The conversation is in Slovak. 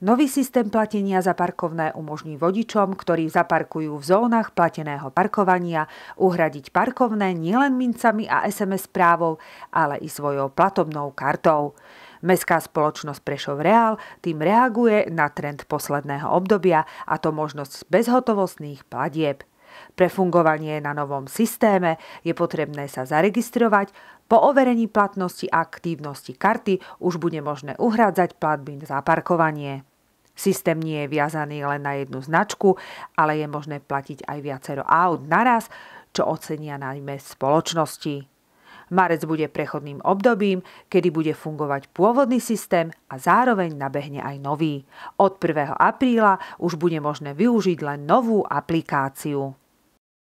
Nový systém platenia za parkovné umožní vodičom, ktorí zaparkujú v zónach plateného parkovania, uhradiť parkovné nielen mincami a SMS správou, ale i svojou platobnou kartou. Mestská spoločnosť Prešov Reál tým reaguje na trend posledného obdobia a to možnosť bezhotovostných platieb. Pre fungovanie na novom systéme je potrebné sa zaregistrovať, po overení platnosti a aktívnosti karty už bude možné uhrádzať platby za parkovanie. Systém nie je viazaný len na jednu značku, ale je možné platiť aj viacero aut naraz, čo ocenia najmä spoločnosti. Marec bude prechodným obdobím, kedy bude fungovať pôvodný systém a zároveň nabehne aj nový. Od 1. apríla už bude možné využiť len novú aplikáciu.